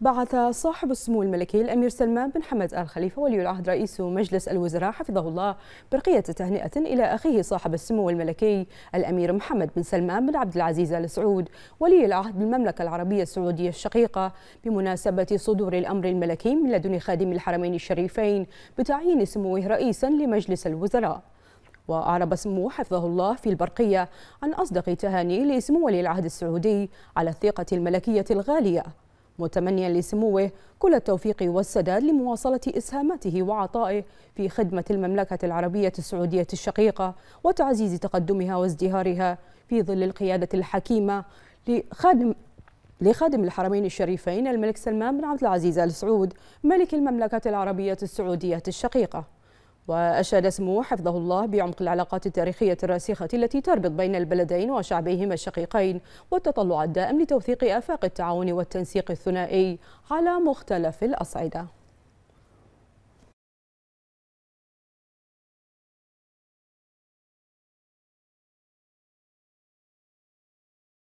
بعث صاحب السمو الملكي الأمير سلمان بن حمد آل خليفة ولي العهد رئيس مجلس الوزراء حفظه الله برقية تهنئة إلى أخيه صاحب السمو الملكي الأمير محمد بن سلمان بن عبد العزيز آل سعود ولي العهد بالمملكة العربية السعودية الشقيقة بمناسبة صدور الأمر الملكي من لدن خادم الحرمين الشريفين بتعيين سموه رئيسا لمجلس الوزراء وأعرب سموه حفظه الله في البرقية عن أصدق تهاني لسمو ولي العهد السعودي على الثقة الملكية الغالية متمنيا لسموه كل التوفيق والسداد لمواصلة إسهاماته وعطائه في خدمة المملكة العربية السعودية الشقيقة وتعزيز تقدمها وازدهارها في ظل القيادة الحكيمة لخادم لخادم الحرمين الشريفين الملك سلمان بن عبد العزيز آل سعود ملك المملكة العربية السعودية الشقيقة وأشاد سمو حفظه الله بعمق العلاقات التاريخية الراسخة التي تربط بين البلدين وشعبيهما الشقيقين والتطلع الدائم لتوثيق آفاق التعاون والتنسيق الثنائي على مختلف الأصعدة